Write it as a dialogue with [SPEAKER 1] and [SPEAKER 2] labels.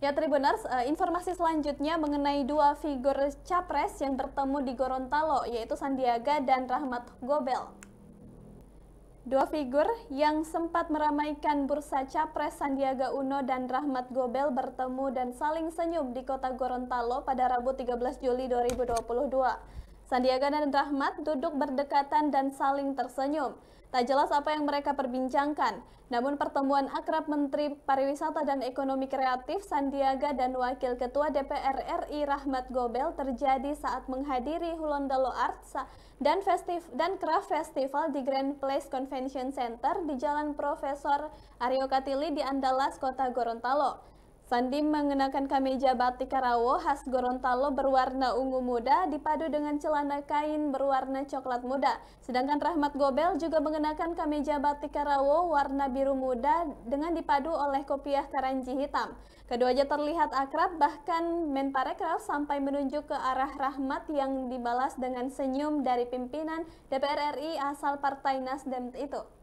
[SPEAKER 1] Ya Tribuners, eh, informasi selanjutnya mengenai dua figur capres yang bertemu di Gorontalo yaitu Sandiaga dan Rahmat Gobel. Dua figur yang sempat meramaikan bursa capres Sandiaga Uno dan Rahmat Gobel bertemu dan saling senyum di kota Gorontalo pada Rabu 13 Juli 2022. Sandiaga dan Rahmat duduk berdekatan dan saling tersenyum. Tak jelas apa yang mereka perbincangkan, namun pertemuan akrab Menteri Pariwisata dan Ekonomi Kreatif Sandiaga dan Wakil Ketua DPR RI Rahmat Gobel terjadi saat menghadiri Hulondalo Arts dan, Festiv dan Craft Festival di Grand Place Convention Center di Jalan Profesor Aryo Katili di Andalas, Kota Gorontalo. Sandi mengenakan kemeja batik Karawo khas Gorontalo berwarna ungu muda dipadu dengan celana kain berwarna coklat muda. Sedangkan Rahmat Gobel juga mengenakan kemeja batik Karawo warna biru muda dengan dipadu oleh kopiah karanji hitam. Keduanya terlihat akrab bahkan Menparekraf sampai menunjuk ke arah Rahmat yang dibalas dengan senyum dari pimpinan DPR RI asal Partai Nasdem itu.